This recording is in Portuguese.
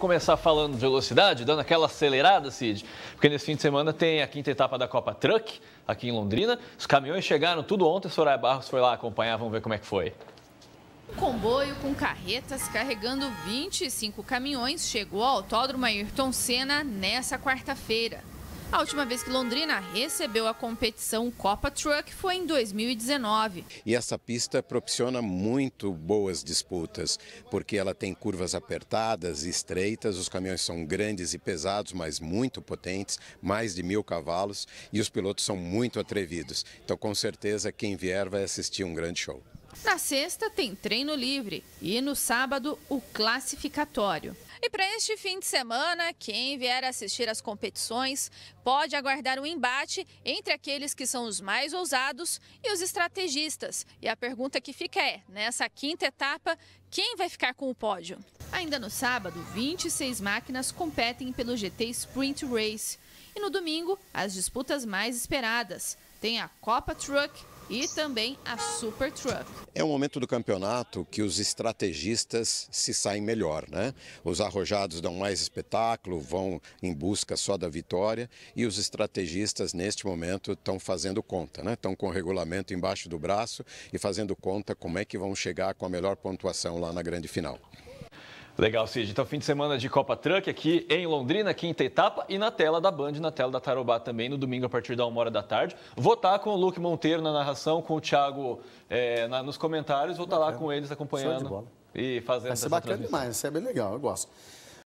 Começar falando de velocidade, dando aquela acelerada, Cid, porque nesse fim de semana tem a quinta etapa da Copa Truck aqui em Londrina. Os caminhões chegaram tudo ontem, Soraya Barros foi lá acompanhar, vamos ver como é que foi. Um comboio com carretas carregando 25 caminhões chegou ao Autódromo Ayrton Senna nessa quarta-feira. A última vez que Londrina recebeu a competição Copa Truck foi em 2019. E essa pista proporciona muito boas disputas, porque ela tem curvas apertadas, estreitas, os caminhões são grandes e pesados, mas muito potentes, mais de mil cavalos, e os pilotos são muito atrevidos. Então, com certeza, quem vier vai assistir um grande show. Na sexta tem treino livre e no sábado o classificatório. E para este fim de semana, quem vier assistir às competições pode aguardar um embate entre aqueles que são os mais ousados e os estrategistas. E a pergunta que fica é: nessa quinta etapa, quem vai ficar com o pódio? Ainda no sábado, 26 máquinas competem pelo GT Sprint Race. E no domingo, as disputas mais esperadas. Tem a Copa Truck e também a Super Truck. É um momento do campeonato que os estrategistas se saem melhor, né? Os arrojados dão mais espetáculo, vão em busca só da vitória e os estrategistas neste momento estão fazendo conta, né? Estão com o regulamento embaixo do braço e fazendo conta como é que vão chegar com a melhor pontuação lá na grande final. Legal, Cid. Então, fim de semana de Copa Truck aqui em Londrina, quinta etapa, e na tela da Band, na tela da Tarobá também, no domingo a partir da uma hora da tarde. Vou estar tá com o Luke Monteiro na narração, com o Thiago é, na, nos comentários, vou estar tá lá com eles acompanhando e fazendo Vai ser essa bacana transmissão. demais, isso é bem legal, eu gosto.